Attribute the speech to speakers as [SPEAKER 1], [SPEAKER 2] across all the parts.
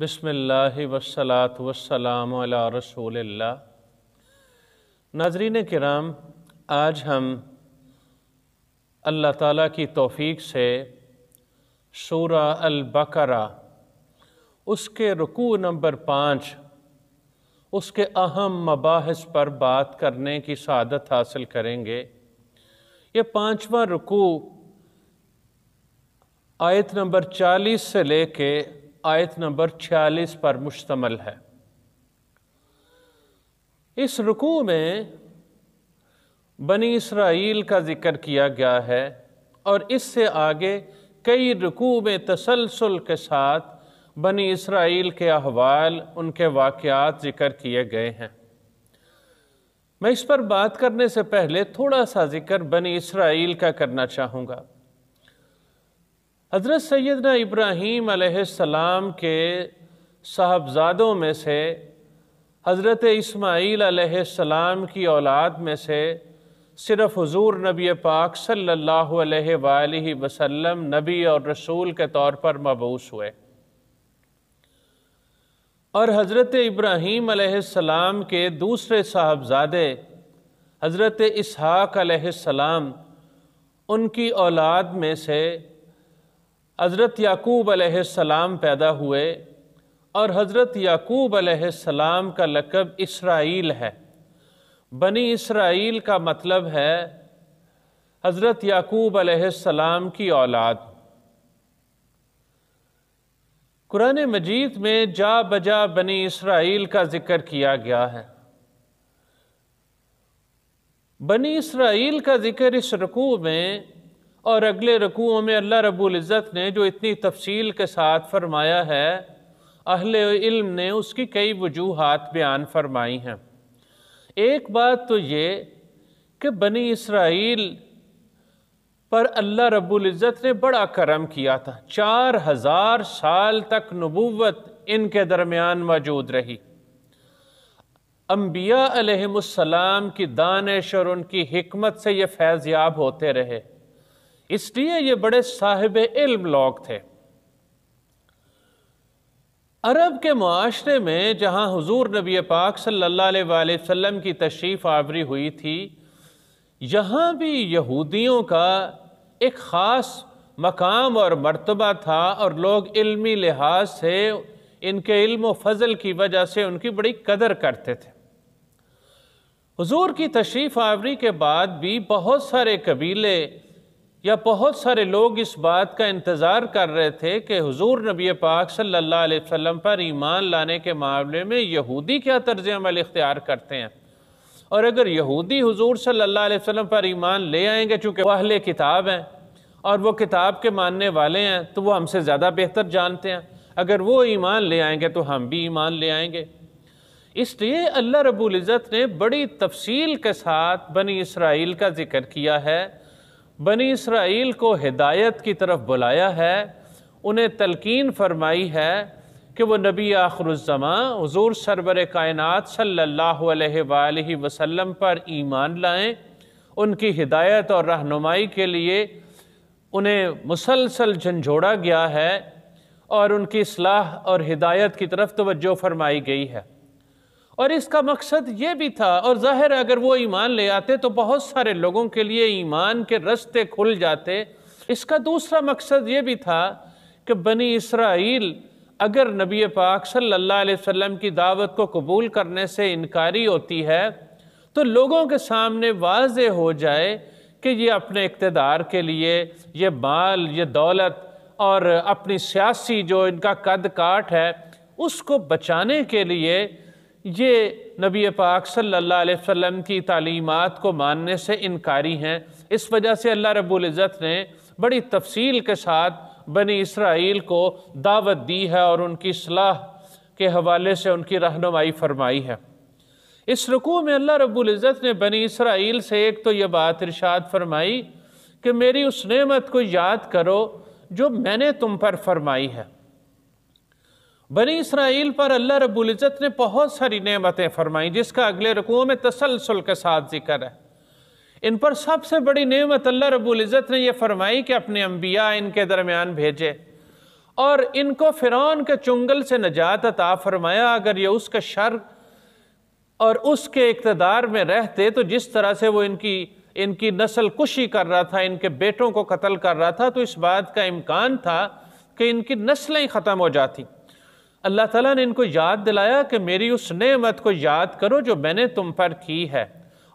[SPEAKER 1] बिसमिल्लि वसलात वसलाम रसोल्ला नाजरीन कराम आज हम अल्लाह ताला की तौफीक से सूरा अलबकरा उसके रुकू नंबर पाँच उसके अहम मबास पर बात करने की सादत हासिल करेंगे ये पाँचवा रुकू आयत नंबर चालीस से लेके आयत नंबर 46 पर मुश्तमल है इस रुकू में बनी इसराइल का ज़िक्र किया गया है और इससे आगे कई रुकू में तसलसल के साथ बनी इसराइल के अहवाल उनके वाक़ात ज़िक्र किए गए हैं मैं इस पर बात करने से पहले थोड़ा सा ज़िक्र बनी इसराइल का करना चाहूँगा हज़रत सैदना इब्राहीम सलाम के साहबजादों में से हज़रत इसमाईल सलाम की औलाद में से सिर्फ़ हजूर नबी पाक सल्लल्लाहु अलैहि वसल्लम नबी और रसूल के तौर पर मबूस हुए और हज़रत इब्राहीम सलाम के दूसरे साहबजादे हज़रत इसहाक सलाम उनकी औलाद में से हज़रत याकूब अलैहिस्सलाम पैदा हुए और हज़रत याकूब अलैहिस्सलाम का लकब इसराइल है बनी इसराइल का मतलब है हज़रत याकूब अलैहिस्सलाम की औलाद कुरान मजीद में जा बजा बनी इसराइल का ज़िक्र किया गया है बनी इसराइल का ज़िक्र इस रकू में और अगले रकूओं में अल्लाह रब्बुल इज़्ज़त ने जो इतनी तफसील के साथ फरमाया है अहल इल्म ने उसकी कई वजूहत बयान फरमाई हैं एक बात तो ये कि बनी इसराइल पर अल्लाह रब्बुल इज़्ज़त ने बड़ा करम किया था चार हज़ार साल तक नबूवत इनके दरमियान मौजूद रही अम्बिया अलैहिस्सलाम की दानश और उनकी हमत से ये फैज़ याब होते रहे इसलिए ये बड़े साहिब इल्म लोग थे अरब के माशरे में जहाँ हुजूर नबी पाक सल्लल्लाहु अलैहि वसल्लम की तशरीफ़ आवरी हुई थी यहाँ भी यहूदियों का एक ख़ास मकाम और मरतबा था और लोग इल्मी लिहाज से इनके इल्म फजल की वजह से उनकी बड़ी कदर करते थे हुजूर की तशरीफ़ आवरी के बाद भी बहुत सारे कबीले या बहुत सारे लोग इस बात का इंतज़ार कर रहे थे कि हुजूर नबी पाक सल्लल्लाहु अलैहि वसल्लम पर ईमान लाने के मामले में यहूदी क्या तर्ज अमल इख्तियार करते हैं और अगर यहूदी हुजूर सल्लल्लाहु अलैहि वसल्लम पर ईमान ले आएंगे चूँकि वह अहले किताब हैं और वो किताब के मानने वाले हैं तो वो हमसे ज़्यादा बेहतर जानते हैं अगर वो ईमान ले आएंगे तो हम भी ईमान ले आएंगे इसलिए अल्लाह रबुल्ज़त ने बड़ी तफसील के साथ बनी इसराइल का जिक्र किया है बनी इसराइल को हिदायत की तरफ बुलाया है उन्हें तलकिन फरमाई है कि वह नबी आखरुज़मा हजूर सरबर कायनत सल्ला वसम पर ईमान लाएँ उनकी हिदायत और रहनुमाई के लिए उन्हें मुसलसल झंझोड़ा गया है और उनकी सलाह और हिदायत की तरफ तोज्जो फरमाई गई है और इसका मकसद ये भी था और ज़ाहिर अगर वो ईमान ले आते तो बहुत सारे लोगों के लिए ईमान के रस्ते खुल जाते इसका दूसरा मकसद ये भी था कि बनी इसराइल अगर नबी पाक सल्लल्लाहु अलैहि वसल्लम की दावत को कबूल करने से इनकारी होती है तो लोगों के सामने वाज हो जाए कि ये अपने इकतदार के लिए ये माल ये दौलत और अपनी सियासी जो इनका कद काट है उसको बचाने के लिए ये नबी पाक सल्लल्लाहु अलैहि वसल्लम की तालीमत को मानने से इनकारी हैं इस वजह से अल्लाह रब्बुल इज़्ज़त ने बड़ी तफसील के साथ बनी इसराइल को दावत दी है और उनकी सलाह के हवाले से उनकी रहनुमाई फरमाई है इस रुकू में अल्लाह रब्बुल इज़्ज़त ने बनी इसराइल से एक तो ये बात इरशाद फरमाई कि मेरी उस नेमत को याद करो जो मैंने तुम पर फरमाई है बनी इसराइल पर अल्लाह रबुल्ज़त ने बहुत सारी नेमतें फरमाई जिसका अगले रकूँ में तसलसल के साथ जिक्र है इन पर सबसे बड़ी नेमत अल्लाह रबुल्ज़त ने यह फरमाई कि अपने अम्बिया इनके दरमियान भेजे और इनको फ़िरौन के चुंगल से नजात अता फरमाया अगर ये उसका शर और उसके इकतदार में रहते तो जिस तरह से वो इनकी इनकी नस्ल कुशी कर रहा था इनके बेटों को कत्ल कर रहा था तो इस बात का इम्कान था कि इनकी नस्लें ख़त्म हो जाती अल्लाह ताला ने इनको याद दिलाया कि मेरी उस नेमत को याद करो जो मैंने तुम पर की है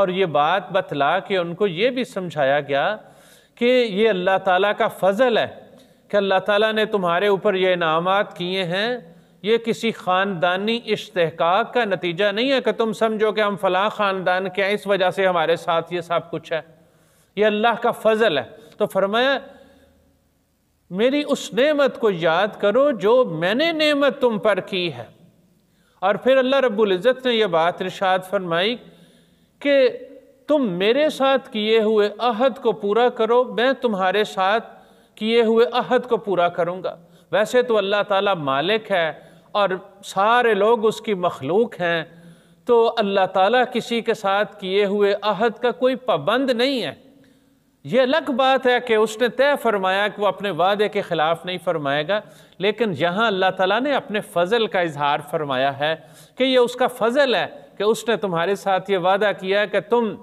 [SPEAKER 1] और ये बात बतला के उनको ये भी समझाया गया कि ये अल्लाह ताला का फ़ज़ल है कि अल्लाह ताला ने तुम्हारे ऊपर ये इनामत किए हैं ये किसी ख़ानदानी इश्तक का नतीजा नहीं है कि तुम समझो कि हम फलाँ ख़ानदान के हैं इस वजह से हमारे साथ ये सब कुछ है ये अल्लाह का फ़ज़ल है तो फरमाया मेरी उस नेमत को याद करो जो मैंने नेमत तुम पर की है और फिर अल्लाह इज़्ज़त ने यह बात इरशाद फरमाई कि तुम मेरे साथ किए हुए अहद को पूरा करो मैं तुम्हारे साथ किए हुए अहद को पूरा करूँगा वैसे तो अल्लाह ताला मालिक है और सारे लोग उसकी मखलूक हैं तो अल्लाह ताला किसी के साथ किए हुए अहद का कोई पाबंद नहीं है ये अलग बात है कि उसने तय फरमाया कि वो अपने वादे के ख़िलाफ़ नहीं फरमाएगा लेकिन यहाँ अल्लाह ताला ने अपने फ़ज़ल का इजहार फरमाया है कि ये उसका फ़ज़ल है कि उसने तुम्हारे साथ ये वादा किया कि तुम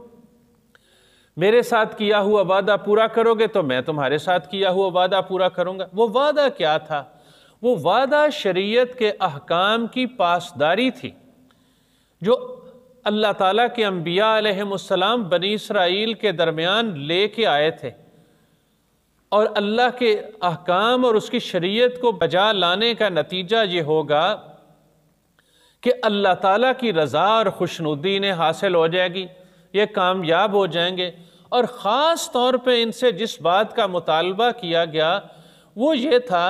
[SPEAKER 1] मेरे साथ किया हुआ वादा पूरा करोगे तो मैं तुम्हारे साथ किया हुआ वादा पूरा करूँगा वो वादा क्या था वो वादा शरीयत के अहकाम की पासदारी थी जो अल्लाह ताला के अम्बिया बनी इसराइल के दरमियान ले के आए थे और अल्लाह के अहकाम और उसकी शरीयत को बजा लाने का नतीजा ये होगा कि अल्लाह ताला की रज़ा और खुशनुदी ने हासिल हो जाएगी ये कामयाब हो जाएंगे और ख़ास तौर पे इनसे जिस बात का मुतालबा किया गया वो ये था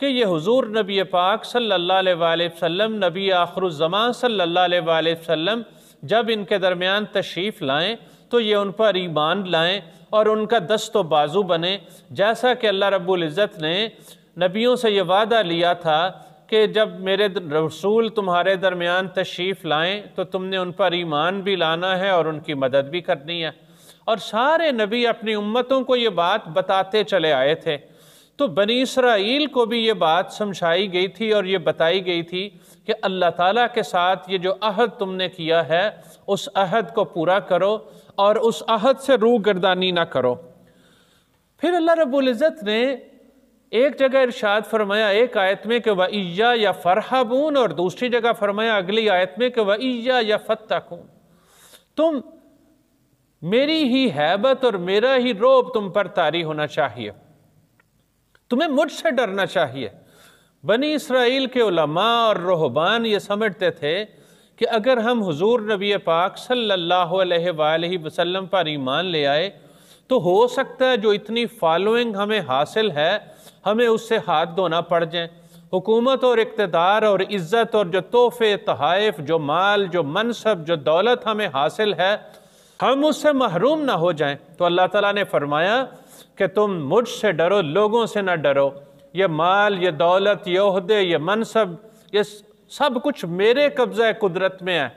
[SPEAKER 1] कि ये हुजूर नबी पाक सल्लल्लाहु अलैहि वसल्लम नबी आखरुज़मा सल्लल्लाहु अलैहि वसल्लम जब इनके दरमियान तशरीफ़ लाएँ तो ये उन पर ईमान लाएँ और उनका दस्त व बाजू बने जैसा कि अल्लाह रबुल्ज़त ने नबियों से ये वादा लिया था कि जब मेरे रसूल तुम्हारे दरमियान तशरीफ़ लाएँ तो तुमने उन पर ईमान भी लाना है और उनकी मदद भी करनी है और सारे नबी अपनी उम्मतों को ये बात बताते चले आए थे तो बनी इसराइल को भी ये बात समझाई गई थी और ये बताई गई थी कि अल्लाह ताला के साथ ये जो अहद तुमने किया है उस अहद को पूरा करो और उस अहद से रू गर्दानी ना करो फिर अल्लाह रबुल्ज़त ने एक जगह इरशाद फरमाया एक आयत में कि वैया या फ़रहबून और दूसरी जगह फरमाया अगली आयत में कि वैया या फ़तकून तुम मेरी ही हैबत और मेरा ही रोब तुम पर तारी होना चाहिए तुम्हें मुझसे डरना चाहिए बनी इसराइल के उलमा और रोहबान ये समझते थे कि अगर हम हुजूर नबी पाक सल्लल्लाहु अलैहि वसल्लम पर ईमान ले आए तो हो सकता है जो इतनी फॉलोइंग हमें हासिल है हमें उससे हाथ धोना पड़ जाए हुकूमत और इकतदार और इज़्ज़त और जो तोहफ़े तहाइफ जो माल जो मनसब जो दौलत हमें हासिल है हम उससे महरूम ना हो जाएं तो अल्लाह ताला ने फरमाया कि तुम मुझसे डरो लोगों से ना डरो ये माल ये दौलत ये अहदे ये मनसब ये सब कुछ मेरे कब्जा कुदरत में है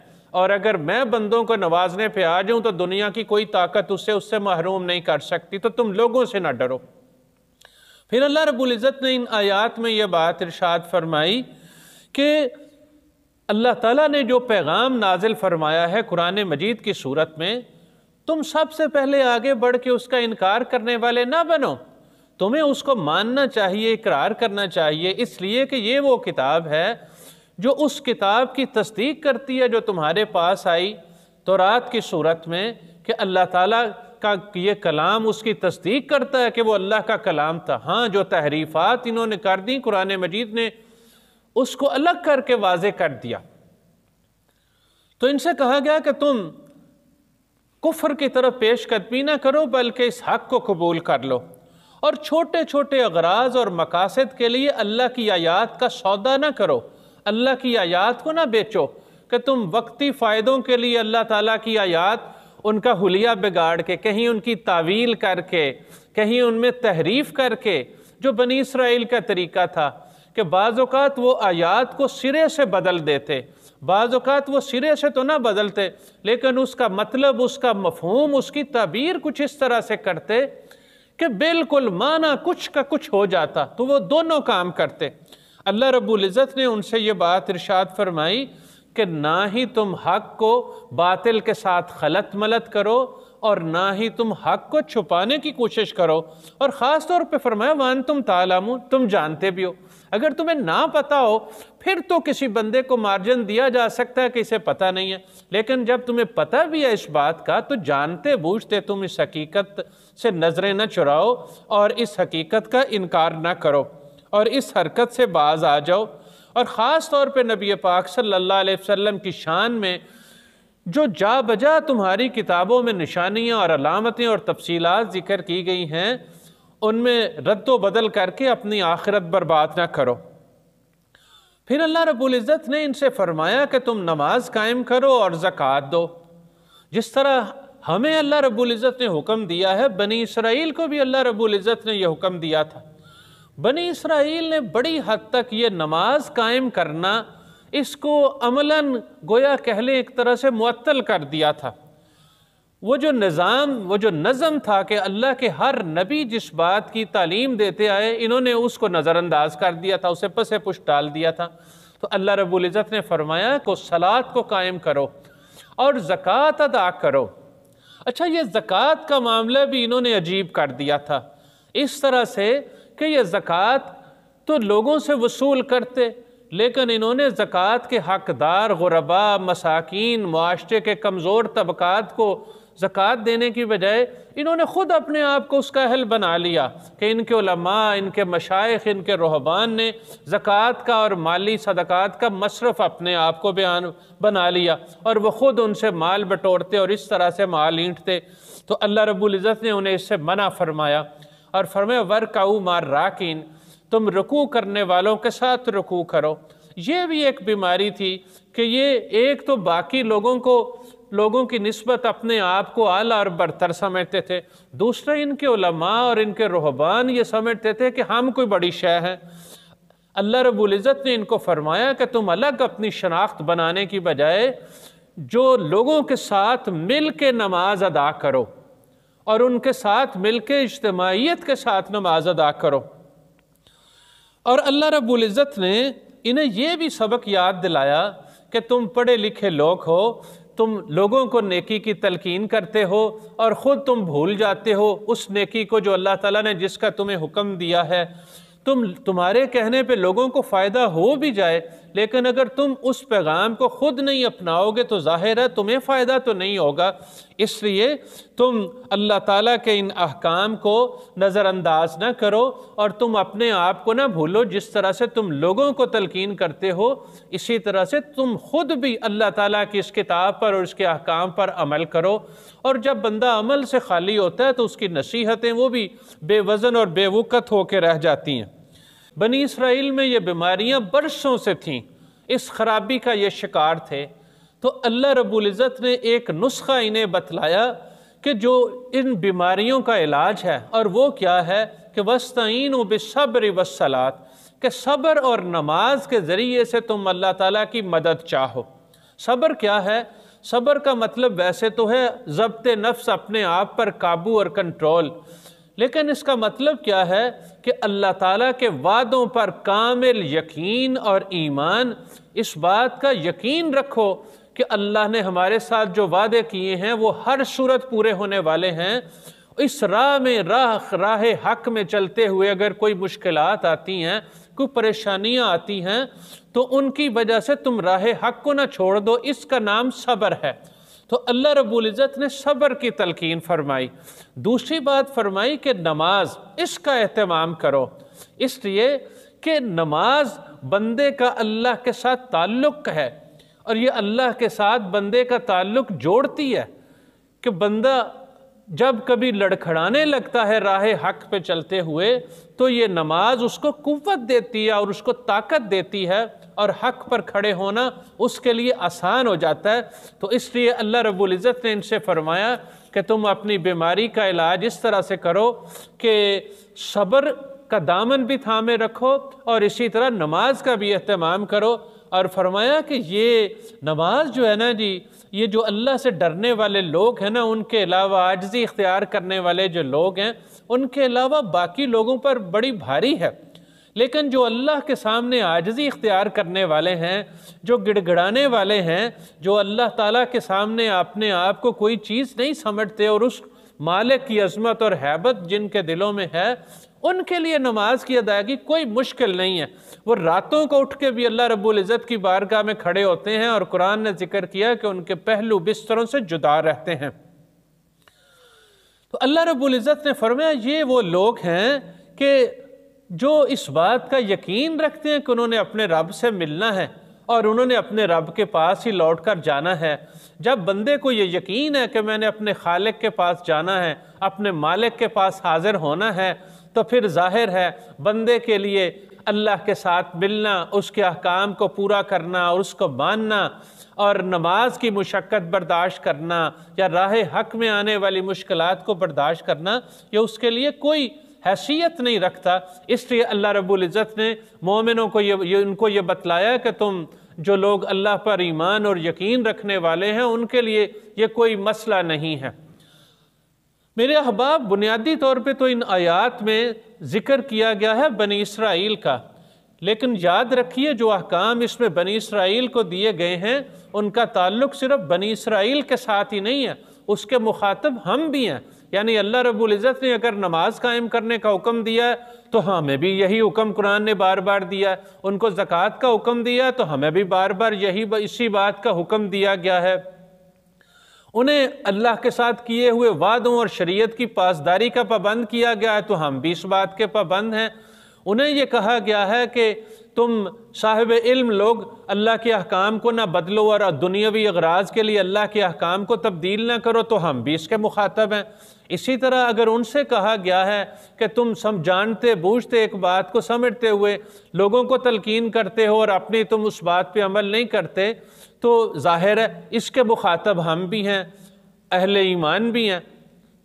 [SPEAKER 1] और अगर मैं बंदों को नवाजने पे आ जाऊं तो दुनिया की कोई ताकत उससे उससे महरूम नहीं कर सकती तो तुम लोगों से ना डरो फिर अल्लाह इज़्ज़त ने इन आयात में यह बात इरशाद फरमाई कि अल्लाह ताला ने जो पैगाम नाजिल फरमाया है कुरान मजीद की सूरत में तुम सबसे पहले आगे बढ़ के उसका इनकार करने वाले ना बनो तुम्हें उसको मानना चाहिए इकरार करना चाहिए इसलिए कि ये वो किताब है जो उस किताब की तस्दीक करती है जो तुम्हारे पास आई तो रात की सूरत में कि अल्लाह ताला का ये कलाम उसकी तस्दीक करता है कि वो अल्लाह का कलाम था हाँ जो तहरीफ़ात इन्होंने कर दी कुरान मजीद ने उसको अलग करके वाजे कर दिया तो इनसे कहा गया कि तुम कुफर की तरफ पेश कदमी ना करो बल्कि इस हक़ को कबूल कर लो और छोटे छोटे अगराज और मकासद के लिए अल्लाह की आयात का सौदा ना करो अल्लाह की आयात को ना बेचो कि तुम वक्ती फ़ायदों के लिए अल्लाह ताला की आयात उनका हुलिया बिगाड़ के कहीं उनकी तावील करके कहीं उनमें तहरीफ करके जो बनी इसराइल का तरीका था कि बाज़ात वो आयात को सिरे से बदल देते बाज़ात वो सिरे से तो ना बदलते लेकिन उसका मतलब उसका मफहूम उसकी तबीर कुछ इस तरह से करते कि बिल्कुल माना कुछ का कुछ हो जाता तो वो दोनों काम करते अल्लाह रबुल्ज़त ने उनसे ये बात इरशाद फरमाई कि ना ही तुम हक को बातिल के साथ खलत मलत करो और ना ही तुम हक को छुपाने की कोशिश करो और ख़ास तौर पर फरमाया वान तुम तालामू तुम जानते भी हो अगर तुम्हें ना पता हो फिर तो किसी बंदे को मार्जिन दिया जा सकता है कि इसे पता नहीं है लेकिन जब तुम्हें पता भी है इस बात का तो जानते बूझते तुम इस हकीकत से नज़रें न चुराओ और इस हकीकत का इनकार ना करो और इस हरकत से बाज आ जाओ और ख़ास तौर पर नबी पाक सल्लल्लाहु अलैहि वसल्लम की शान में जो जा बजा तुम्हारी किताबों में निशानियाँ और अलामतें और तफसीलात ज़िक्र की गई हैं उनमें रद्द बदल करके अपनी आखिरत बर्बाद ना करो फिर अल्लाह रबुल्ज़त ने इनसे फरमाया कि तुम नमाज कायम करो और ज़क़़त दो जिस तरह हमें अल्लाह रबुल्ज़त ने हुक्म दिया है बनी इसराइल को भी अल्लाह रबुल्ज़त ने यह हुक्म दिया था बनी इसराइल ने बड़ी हद तक ये नमाज कायम करना इसको अमलन गोया कहले एक तरह से मुअत्तल कर दिया था वो जो निज़ाम वो जो नज़म था कि अल्लाह के हर नबी जिस बात की तालीम देते आए इन्होंने उसको नज़रअंदाज कर दिया था उसे पसे पुश डाल दिया था तो अल्लाह रबुल्ज़त ने फरमाया को सलाद को कायम करो और ज़क़़त अदा करो अच्छा ये ज़क़़त का मामला भी इन्होंने अजीब कर दिया था इस तरह से कि यह ज़क़़त तो लोगों से वसूल करते लेकिन इन्होंने ज़क़़त के हकदार गुरबा मसाकिन माशरे के कमज़ोर तबक़ात को ज़क़़त देने की बजाय इन्होंने ख़ुद अपने आप को उसका अहल बना लिया कि इनके उलमा इनके मशाइ इनके रहबान ने ज़क़़त का और माली सदक़ात का मशरफ अपने आप को बयान बना लिया और वह ख़ुद उनसे माल बटोरते और इस तरह से माल ईंटते तो अल्लाह रबुल्ज़त ने उन्हें इससे मना फरमाया और वर वर्काऊ मार राकिन तुम रुकू करने वालों के साथ रुकू करो ये भी एक बीमारी थी कि ये एक तो बाकी लोगों को लोगों की नस्बत अपने आप को आला और बरतर समझते थे दूसरा इनके उलमा और इनके रोहबान ये समझते थे कि हम कोई बड़ी शह है अल्लाह रबुल्ज़त ने इनको फरमाया कि तुम अलग अपनी शनाख्त बनाने की बजाय जो लोगों के साथ मिल के नमाज अदा करो और उनके साथ मिल के इज्तमाहीत के साथ नमाज अदा करो और अल्लाह रबुल्ज़त ने इन्हें यह भी सबक याद दिलाया कि तुम पढ़े लिखे लोग हो तुम लोगों को नेकी की तलकिन करते हो और ख़ुद तुम भूल जाते हो उस नेकी को जो अल्लाह ताला ने जिसका तुम्हें हुक्म दिया है तुम तुम्हारे कहने पे लोगों को फ़ायदा हो भी जाए लेकिन अगर तुम उस पैगाम को खुद नहीं अपनाओगे तो ज़ाहिर है तुम्हें फ़ायदा तो नहीं होगा इसलिए तुम अल्लाह ताला के इन अहकाम को नज़रअंदाज ना करो और तुम अपने आप को ना भूलो जिस तरह से तुम लोगों को तलकिन करते हो इसी तरह से तुम खुद भी अल्लाह ताला की इस किताब पर और इसके अहकाम पर अमल करो और जब बंदा अमल से खाली होता है तो उसकी नसीहतें वो भी बेवज़न और बेवकत होकर रह जाती हैं बनी इसराइल में ये बीमारियां बरसों से थीं इस खराबी का ये शिकार थे तो अल्लाह रबुल्ज़त ने एक नुस्खा इन्हें बतलाया कि जो इन बीमारियों का इलाज है और वो क्या है कि वस्तीन बेसब्र वसलात के सब्र और नमाज के ज़रिए से तुम अल्लाह ताला की मदद चाहो सब्र क्या है सब्र का मतलब वैसे तो है जब्त नफ्स अपने आप पर काबू और कंट्रोल लेकिन इसका मतलब क्या है कि अल्लाह ताला के वादों पर कामिल यकीन और ईमान इस बात का यकीन रखो कि अल्लाह ने हमारे साथ जो वादे किए हैं वो हर सूरत पूरे होने वाले हैं इस राह में राह राह हक में चलते हुए अगर कोई मुश्किल आती हैं कोई परेशानियां आती हैं तो उनकी वजह से तुम राह हक को ना छोड़ दो इसका नाम सब्र है तो अल्लाह रबुल्ज़त ने सब्र की तलकिन फरमाई दूसरी बात फरमाई कि नमाज इसका अहतमाम करो इसलिए कि नमाज बंदे का अल्लाह के साथ ताल्लुक़ है और ये अल्लाह के साथ बंदे का ताल्लुक़ जोड़ती है कि बंदा जब कभी लड़खड़ाने लगता है राह हक पे चलते हुए तो ये नमाज उसको कुवत देती है और उसको ताकत देती है और हक पर खड़े होना उसके लिए आसान हो जाता है तो इसलिए अल्लाह रब्ज़त ने इनसे फरमाया कि तुम अपनी बीमारी का इलाज इस तरह से करो कि सब्र का दामन भी थामे रखो और इसी तरह नमाज का भी अहतमाम करो और फरमाया कि ये नमाज जो है ना जी ये जो अल्लाह से डरने वाले लोग हैं ना उनके अलावा आजजी इख्तियार करने वाले जो लोग हैं उनके अलावा बाकी लोगों पर बड़ी भारी है लेकिन जो अल्लाह के सामने आजजी इख्तियार करने वाले हैं जो गिड़गड़ाने वाले हैं जो अल्लाह ताला के सामने अपने आप को कोई चीज़ नहीं समझते और उस मालिक की अजमत और हैबत जिनके दिलों में है उनके लिए नमाज की अदायगी कोई मुश्किल नहीं है वो रातों को उठ के भी अल्लाह रब्बुल इज़्ज़त की बारगाह में खड़े होते हैं और कुरान ने जिक्र किया कि उनके पहलू बिस्तरों से जुदा रहते हैं तो अल्लाह रब्बुल इज़्ज़त ने फरमाया ये वो लोग हैं कि जो इस बात का यकीन रखते हैं कि उन्होंने अपने रब से मिलना है और उन्होंने अपने रब के पास ही लौट कर जाना है जब बंदे को ये यकीन है कि मैंने अपने खालिक के पास जाना है अपने मालिक के पास हाजिर होना है तो फिर जाहिर है बंदे के लिए अल्लाह के साथ मिलना उसके अहकाम को पूरा करना और उसको मानना और नमाज की मुशक्क़त बर्दाश्त करना या राह हक में आने वाली मुश्किल को बर्दाश्त करना यह उसके लिए कोई हैसियत नहीं रखता इसलिए अल्लाह रब्ज़त ने मोमिनों को ये, ये उनको ये बतलाया कि तुम जो लोग अल्लाह पर ईमान और यकीन रखने वाले हैं उनके लिए ये कोई मसला नहीं है मेरे अहबाब बुनियादी तौर पे तो इन आयात में ज़िक्र किया गया है बनी इसराइल का लेकिन याद रखिए जो अहकाम इसमें बनी इसराइल को दिए गए हैं उनका ताल्लुक सिर्फ बनी इसराइल के साथ ही नहीं है उसके मुखातब हम भी हैं यानी अल्लाह रब्बुल इज़्ज़त ने अगर नमाज कायम करने का हुक्म दिया है तो हमें भी यही हुक्म कुरान ने बार बार दिया है उनको ज़क़़त का हुक्म दिया तो हमें भी बार बार यही इसी बात का हुक्म दिया गया है उन्हें अल्लाह के साथ किए हुए वादों और शरीयत की पासदारी का पाबंद किया गया है तो हम भी इस बात के पाबंद हैं उन्हें यह कहा गया है कि तुम साहिब इल्म लोग अल्लाह के अहकाम को ना बदलो और दुनियावी अगराज के लिए अल्लाह के अहकाम को तब्दील ना करो तो हम भी इसके मुखातब हैं इसी तरह अगर उनसे कहा गया है कि तुम सम जानते बूझते एक बात को समझते हुए लोगों को तलकिन करते हो और अपनी तुम उस बात पे अमल नहीं करते तो जाहिर है इसके मुखातब हम भी हैं अहल ईमान भी हैं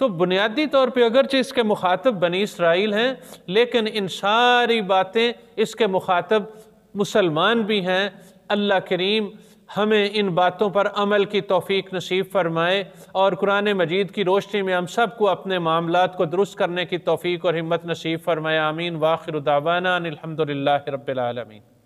[SPEAKER 1] तो बुनियादी तौर पे अगरचे इसके मुखातब बनी इसराइल हैं लेकिन इन सारी बातें इसके मुखातब मुसलमान भी हैं अल्लाह करीम हमें इन बातों पर अमल की तोफ़ी नसीब फरमाए और कुरान मजीद की रोशनी में हम सबको अपने मामला को दुरुस्त करने की तोफ़ी और हिम्मत नसीब फरमाए आमीन वाखिर दावाना अलहमदिल्ला रबालमीन